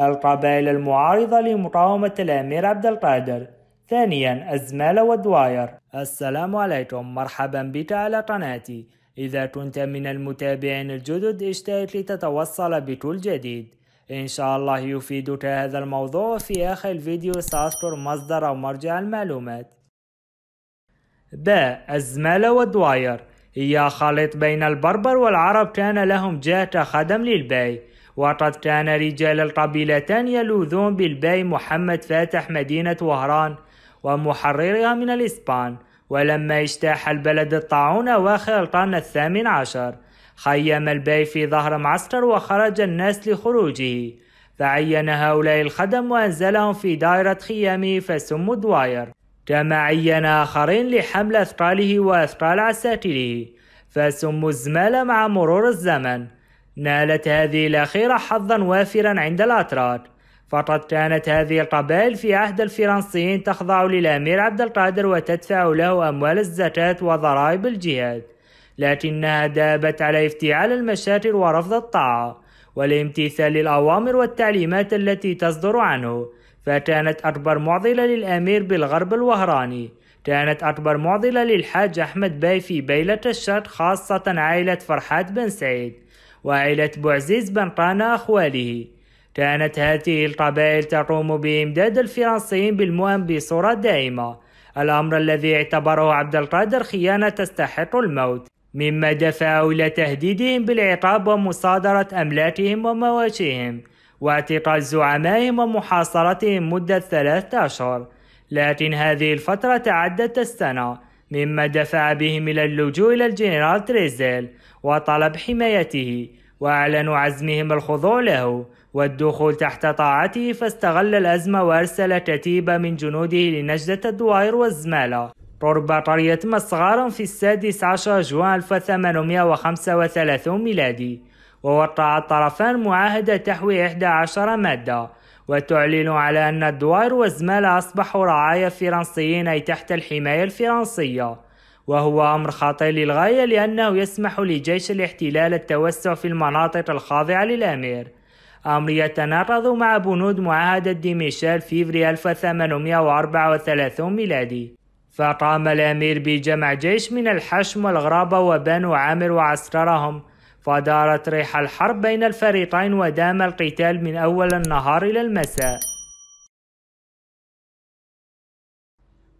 القبائل المعارضة لمقاومة الأمير عبد القادر ثانيا الزمالة والدواير السلام عليكم مرحبا بك على قناتي إذا كنت من المتابعين الجدد اشترك لتتوصل بكل جديد إن شاء الله يفيدك هذا الموضوع في آخر الفيديو سأذكر مصدر أو مرجع المعلومات باء الزمالة والدواير هي خليط بين البربر والعرب كان لهم جهة خدم للبيع وقد كان رجال القبيلتان يلوذون بالباي محمد فاتح مدينة وهران ومحررها من الإسبان ولما اجتاح البلد الطاعون أواخر القرن الثامن عشر خيم الباي في ظهر معسكر وخرج الناس لخروجه فعين هؤلاء الخدم وأنزلهم في دائرة خيامه فسموا دواير كما عين آخرين لحمل أثقاله وأثقال عساكره فسموا الزمال مع مرور الزمن نالت هذه الأخيرة حظا وافرا عند الأتراك فقد كانت هذه القبائل في عهد الفرنسيين تخضع للأمير عبد القادر وتدفع له أموال الزكاة وضرائب الجهاد لكنها دابت على افتعال المشاكل ورفض الطاعة والامتثال للأوامر والتعليمات التي تصدر عنه فكانت أكبر معضلة للأمير بالغرب الوهراني كانت أكبر معضلة للحاج أحمد باي في بيلة الشرق خاصة عائلة فرحات بن سعيد وعائلة بوعزيز بن طانا أخواله كانت هذه القبائل تقوم بإمداد الفرنسيين بالمؤن بصورة دائمة الأمر الذي اعتبره عبد القادر خيانة تستحق الموت مما دفعه إلى تهديدهم بالعقاب ومصادرة أملاكهم ومواشيهم واعتقال زعمائهم ومحاصرتهم مدة ثلاثة أشهر لكن هذه الفترة تعدت السنة مما دفع بهم إلى اللجوء إلى الجنرال تريزيل وطلب حمايته وأعلنوا عزمهم الخضوع له والدخول تحت طاعته فاستغل الأزمة وأرسل كتيبة من جنوده لنجدة الدوائر والزمالة قرب قرية مصغار في السادس عشر جوان 1835 ميلادي ووقع الطرفان معاهدة تحوي 11 مادة وتعلن على أن الدوار والزمالة أصبحوا رعايا فرنسيين أي تحت الحماية الفرنسية وهو أمر خطير للغاية لأنه يسمح لجيش الاحتلال التوسع في المناطق الخاضعة للأمير أمر يتناقض مع بنود معاهدة ديميشيل فيفري 1834 ميلادي فقام الأمير بجمع جيش من الحشم والغرابة وبنو عامر وعسكرهم ودارت ريح الحرب بين الفريقين ودام القتال من أول النهار إلى المساء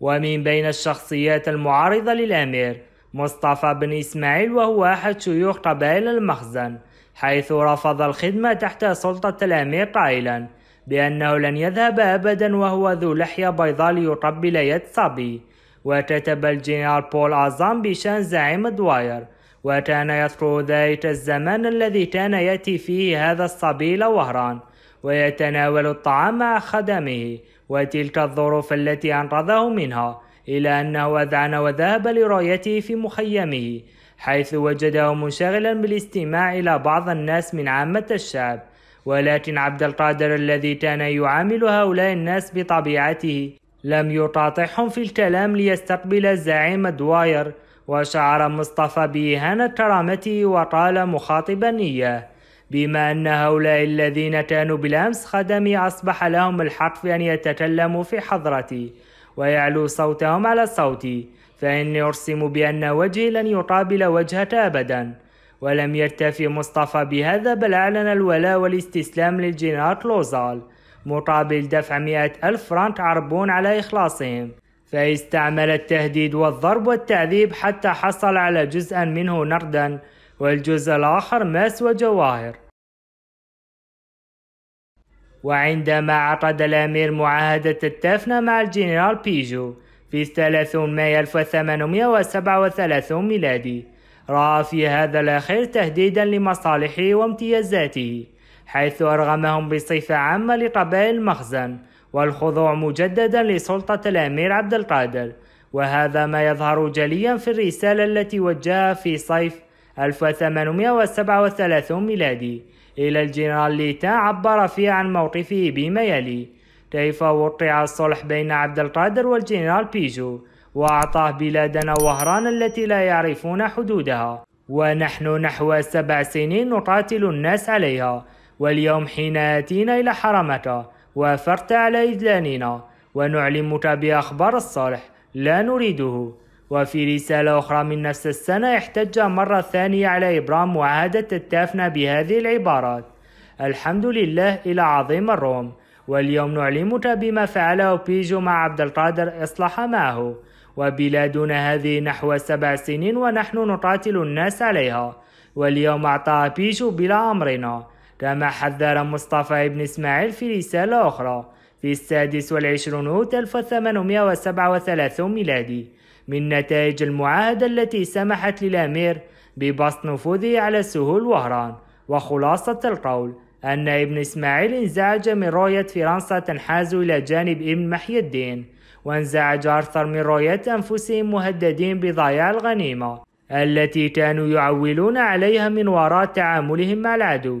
ومن بين الشخصيات المعارضة للأمير مصطفى بن إسماعيل وهو أحد شيوخ قبائل المخزن حيث رفض الخدمة تحت سلطة الأمير قائلا بأنه لن يذهب أبدا وهو ذو لحية بيضاء ليقبل يد صبي وكتب الجنرال بول أزام بشأن زعيم دواير وكان يذكر ذلك الزمان الذي كان يأتي فيه هذا الصبي لوهران ويتناول الطعام مع خدمه وتلك الظروف التي أنقذه منها إلى أنه أذعن وذهب لرؤيته في مخيمه حيث وجده منشغلا بالاستماع إلى بعض الناس من عامة الشعب ولكن عبد القادر الذي كان يعامل هؤلاء الناس بطبيعته لم يقاطعهم في الكلام ليستقبل الزعيم دواير وشعر مصطفى بإهانة كرامتي وقال مخاطبا إياه بما أن هؤلاء الذين كانوا بالأمس خدمي أصبح لهم الحق في أن يتكلموا في حضرتي ويعلو صوتهم على صوتي فإني أرسم بأن وجهي لن يقابل وجهك أبدا ولم يكتفي مصطفى بهذا بل أعلن الولاء والاستسلام للجنرال لوزال مقابل دفع مئة ألف فرانك عربون على إخلاصهم فاستعمل التهديد والضرب والتعذيب حتى حصل على جزءا منه نقدا والجزء الآخر ماس وجواهر وعندما عقد الأمير معاهدة التفنة مع الجنرال بيجو في 30 مايو 1837 ميلادي رأى في هذا الأخير تهديدا لمصالحه وامتيازاته حيث أرغمهم بصفة عامة لقبائل المخزن والخضوع مجددا لسلطة الأمير عبد القادر وهذا ما يظهر جليا في الرسالة التي وجهها في صيف 1837 ميلادي إلى الجنرال ليتا عبر فيها عن موقفه بما يلي كيف وقع الصلح بين عبد القادر والجنرال بيجو وأعطاه بلادنا وهران التي لا يعرفون حدودها ونحن نحو سبع سنين نقاتل الناس عليها واليوم حين يأتينا إلى حرمك وافرت على إذلالنا ونعلمك بأخبار الصالح لا نريده وفي رسالة أخرى من نفس السنة احتج مرة ثانية على إبرام وعادة التافنة بهذه العبارات الحمد لله إلى عظيم الروم واليوم نعلمك بما فعله بيجو مع عبد القادر إصلح معه وبلادنا هذه نحو سبع سنين ونحن نقاتل الناس عليها واليوم أعطى بيجو بلا أمرنا كما حذر مصطفى بن إسماعيل في رسالة أخرى في السادس والعشرون أوت 1837 ميلادي من نتائج المعاهدة التي سمحت للأمير ببسط نفوذه على سهول وهران وخلاصة القول أن ابن إسماعيل انزعج من رؤية فرنسا تنحاز إلى جانب ابن محي الدين وانزعج أرثر من رؤية أنفسهم مهددين بضياع الغنيمة التي كانوا يعولون عليها من وراء تعاملهم مع العدو